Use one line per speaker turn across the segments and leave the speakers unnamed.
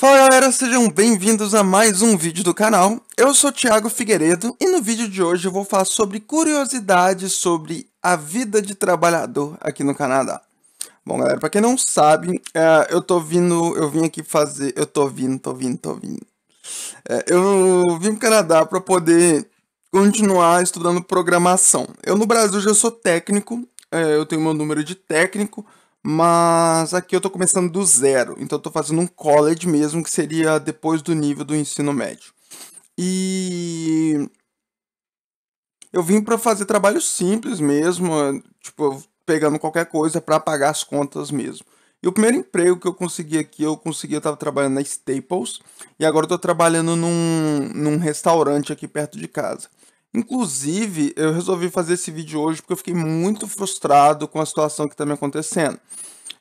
Fala galera, sejam bem-vindos a mais um vídeo do canal. Eu sou Thiago Figueiredo e no vídeo de hoje eu vou falar sobre curiosidades sobre a vida de trabalhador aqui no Canadá. Bom galera, para quem não sabe, é, eu tô vindo, eu vim aqui fazer, eu tô vindo, tô vindo, tô vindo. É, eu vim pro Canadá para poder continuar estudando programação. Eu no Brasil já sou técnico, é, eu tenho meu número de técnico, mas aqui eu estou começando do zero, então estou fazendo um college mesmo, que seria depois do nível do ensino médio. E eu vim para fazer trabalho simples mesmo, tipo, pegando qualquer coisa para pagar as contas mesmo. E o primeiro emprego que eu consegui aqui, eu consegui, eu estava trabalhando na Staples, e agora estou trabalhando num, num restaurante aqui perto de casa. Inclusive, eu resolvi fazer esse vídeo hoje porque eu fiquei muito frustrado com a situação que está me acontecendo.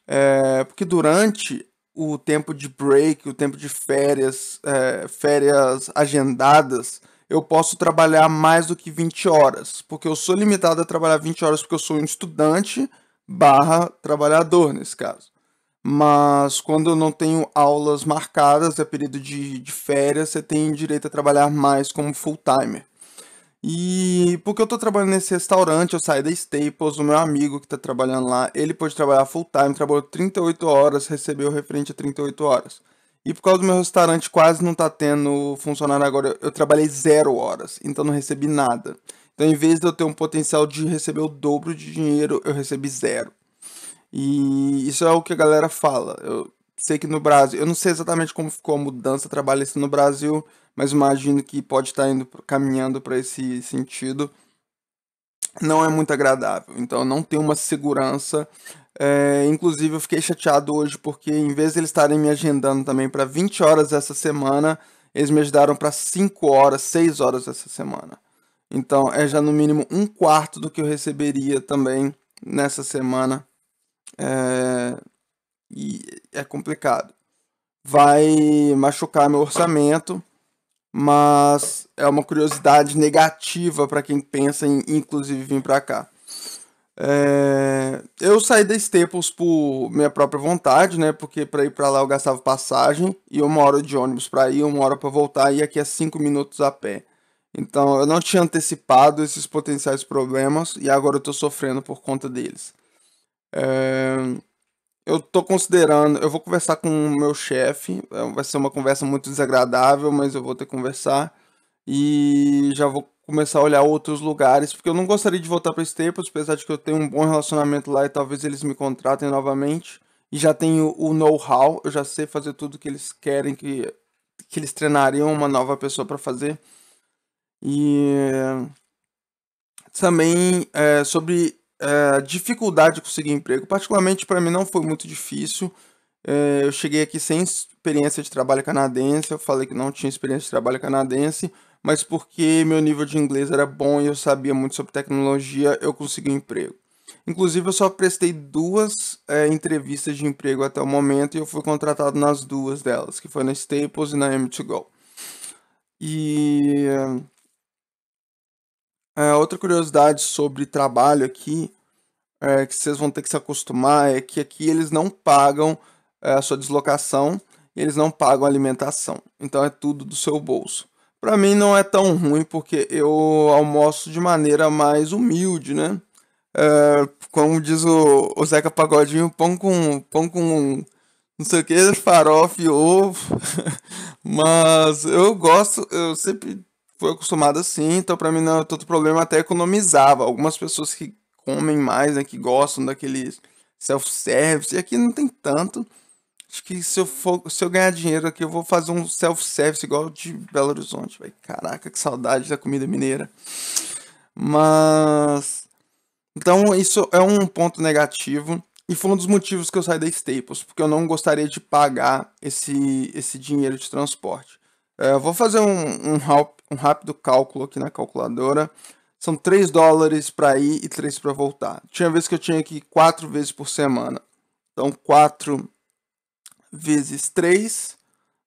É, porque durante o tempo de break, o tempo de férias, é, férias agendadas, eu posso trabalhar mais do que 20 horas. Porque eu sou limitado a trabalhar 20 horas porque eu sou um estudante barra trabalhador nesse caso. Mas quando eu não tenho aulas marcadas, é período de, de férias, você tem direito a trabalhar mais como full-timer. E porque eu tô trabalhando nesse restaurante, eu saí da Staples, o meu amigo que tá trabalhando lá, ele pôde trabalhar full time, trabalhou 38 horas, recebeu referente a 38 horas. E por causa do meu restaurante quase não tá tendo funcionário agora, eu trabalhei zero horas, então não recebi nada. Então em vez de eu ter um potencial de receber o dobro de dinheiro, eu recebi zero. E isso é o que a galera fala. Eu, sei que no Brasil, eu não sei exatamente como ficou a mudança trabalhista no Brasil, mas imagino que pode estar tá indo caminhando para esse sentido. Não é muito agradável, então não tem uma segurança. É, inclusive, eu fiquei chateado hoje porque, em vez de eles estarem me agendando também para 20 horas essa semana, eles me ajudaram para 5 horas, 6 horas essa semana. Então, é já no mínimo um quarto do que eu receberia também nessa semana. É, e é complicado. Vai machucar meu orçamento, mas é uma curiosidade negativa para quem pensa em, inclusive, vir para cá. É... Eu saí da Staples por minha própria vontade, né? Porque para ir para lá eu gastava passagem e uma hora de ônibus para ir, uma hora para voltar e aqui é cinco minutos a pé. Então eu não tinha antecipado esses potenciais problemas e agora eu estou sofrendo por conta deles. É... Eu tô considerando, eu vou conversar com o meu chefe, é, vai ser uma conversa muito desagradável, mas eu vou ter que conversar e já vou começar a olhar outros lugares, porque eu não gostaria de voltar para Staples, apesar de que eu tenho um bom relacionamento lá e talvez eles me contratem novamente. E já tenho o know-how, eu já sei fazer tudo que eles querem que que eles treinariam uma nova pessoa para fazer. E eh, também é, sobre é, dificuldade de conseguir emprego. Particularmente para mim não foi muito difícil. É, eu cheguei aqui sem experiência de trabalho canadense, eu falei que não tinha experiência de trabalho canadense, mas porque meu nível de inglês era bom e eu sabia muito sobre tecnologia, eu consegui um emprego. Inclusive, eu só prestei duas é, entrevistas de emprego até o momento e eu fui contratado nas duas delas, que foi na Staples e na M2Go. E é, outra curiosidade sobre trabalho aqui, é, que vocês vão ter que se acostumar, é que aqui eles não pagam é, a sua deslocação, eles não pagam alimentação. Então é tudo do seu bolso. Para mim não é tão ruim, porque eu almoço de maneira mais humilde, né? É, como diz o, o Zeca Pagodinho, pão com, pão com não sei o que, farofa e ovo. Mas eu gosto, eu sempre fui acostumado assim, então para mim não é todo problema, até economizava. Algumas pessoas que comem mais, né, que gostam daqueles self-service, e aqui não tem tanto. Acho que se eu, for, se eu ganhar dinheiro aqui, eu vou fazer um self-service igual de Belo Horizonte. Véio. Caraca, que saudade da comida mineira. Mas. Então, isso é um ponto negativo. E foi um dos motivos que eu saí da Staples, porque eu não gostaria de pagar esse, esse dinheiro de transporte. É, vou fazer um, um, um, rápido cálculo aqui na calculadora. São 3 dólares para ir e 3 para voltar. Tinha vezes que eu tinha que ir 4 vezes por semana. Então, 4 vezes 3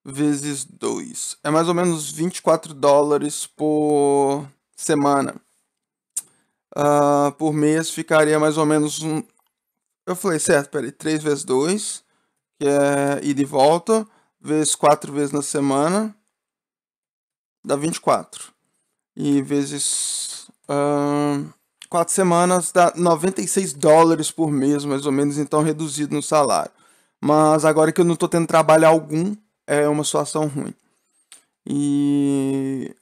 vezes 2. É mais ou menos 24 dólares por semana. Uh, por mês ficaria mais ou menos um. Eu falei, certo, peraí, 3 vezes 2, que é ida e volta, vezes 4 vezes na semana, dá 24. E vezes uh, 4 semanas dá 96 dólares por mês, mais ou menos, então reduzido no salário. Mas agora que eu não estou tendo trabalho algum, é uma situação ruim. E.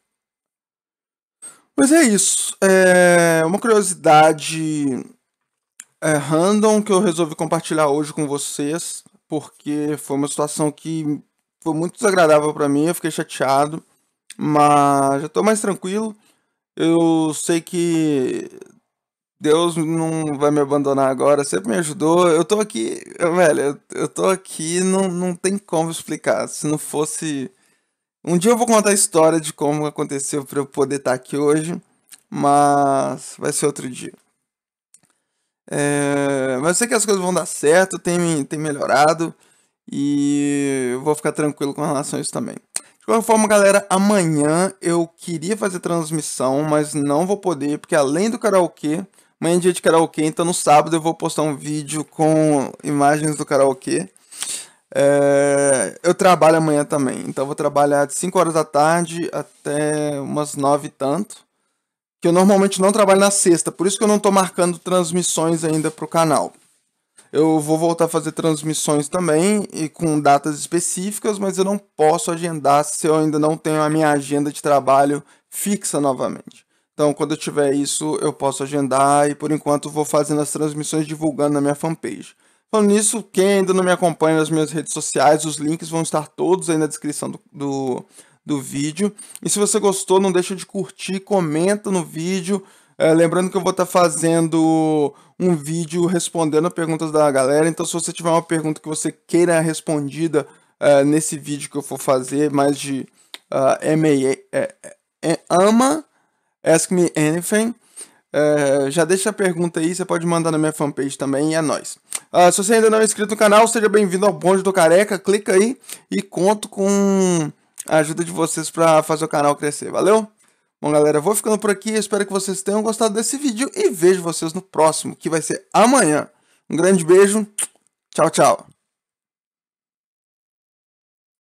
pois é isso. É uma curiosidade é, random que eu resolvi compartilhar hoje com vocês, porque foi uma situação que foi muito desagradável para mim, eu fiquei chateado mas já estou mais tranquilo. Eu sei que Deus não vai me abandonar agora, sempre me ajudou. Eu tô aqui, velho, eu, eu tô aqui, não, não tem como explicar. Se não fosse. Um dia eu vou contar a história de como aconteceu para eu poder estar tá aqui hoje, mas vai ser outro dia. É... Mas eu sei que as coisas vão dar certo, tem, tem melhorado, e eu vou ficar tranquilo com relação a isso também qualquer forma, galera, amanhã eu queria fazer transmissão, mas não vou poder, porque além do karaokê, amanhã é dia de karaokê, então no sábado eu vou postar um vídeo com imagens do karaokê. É, eu trabalho amanhã também, então vou trabalhar de 5 horas da tarde até umas 9 e tanto. Que eu normalmente não trabalho na sexta, por isso que eu não tô marcando transmissões ainda pro canal. Eu vou voltar a fazer transmissões também e com datas específicas, mas eu não posso agendar se eu ainda não tenho a minha agenda de trabalho fixa novamente. Então, quando eu tiver isso, eu posso agendar e por enquanto vou fazendo as transmissões divulgando na minha fanpage. Falando nisso, quem ainda não me acompanha nas minhas redes sociais, os links vão estar todos aí na descrição do, do, do vídeo. E se você gostou, não deixa de curtir, comenta no vídeo. É, lembrando que eu vou estar tá fazendo um vídeo respondendo a perguntas da galera. Então, se você tiver uma pergunta que você queira respondida é, nesse vídeo que eu for fazer, mais de uh, é, MA, é, é, é, AMA, Ask Me Anything, já deixa a pergunta aí. Você pode mandar na minha fanpage também. E é nóis. Uh, se você ainda não é inscrito no canal, seja bem-vindo ao Bonde do Careca. Clica aí e conto com a ajuda de vocês para fazer o canal crescer. Valeu? Bom, galera, vou ficando por aqui. Espero que vocês tenham gostado desse vídeo e vejo vocês no próximo, que vai ser amanhã. Um grande beijo. Tchau, tchau.